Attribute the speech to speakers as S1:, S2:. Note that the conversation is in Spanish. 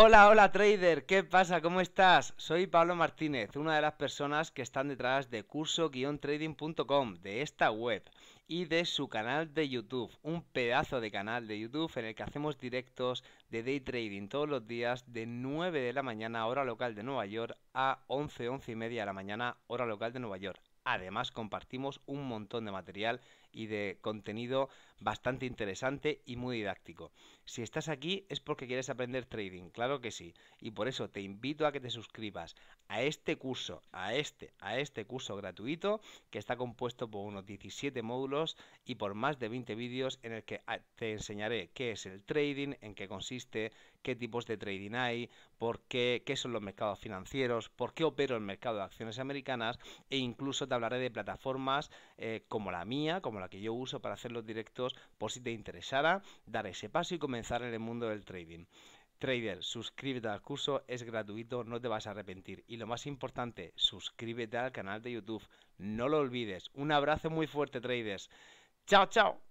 S1: Hola, hola trader, ¿qué pasa? ¿Cómo estás? Soy Pablo Martínez, una de las personas que están detrás de curso-trading.com, de esta web y de su canal de YouTube, un pedazo de canal de YouTube en el que hacemos directos de day trading todos los días de 9 de la mañana hora local de Nueva York a 11, 11 y media de la mañana hora local de Nueva York. Además compartimos un montón de material y de contenido bastante interesante y muy didáctico. Si estás aquí es porque quieres aprender trading, claro que sí. Y por eso te invito a que te suscribas a este curso, a este, a este curso gratuito que está compuesto por unos 17 módulos y por más de 20 vídeos en el que ah, te enseñaré qué es el trading, en qué consiste, qué tipos de trading hay, por qué, son los mercados financieros, por qué opero el mercado de acciones americanas e incluso te hablaré de plataformas eh, como la mía, como la que yo uso para hacer los directos, por si te interesara dar ese paso y comenzar en el mundo del trading. Trader, suscríbete al curso, es gratuito, no te vas a arrepentir. Y lo más importante, suscríbete al canal de YouTube. No lo olvides. Un abrazo muy fuerte, traders. Chao, chao.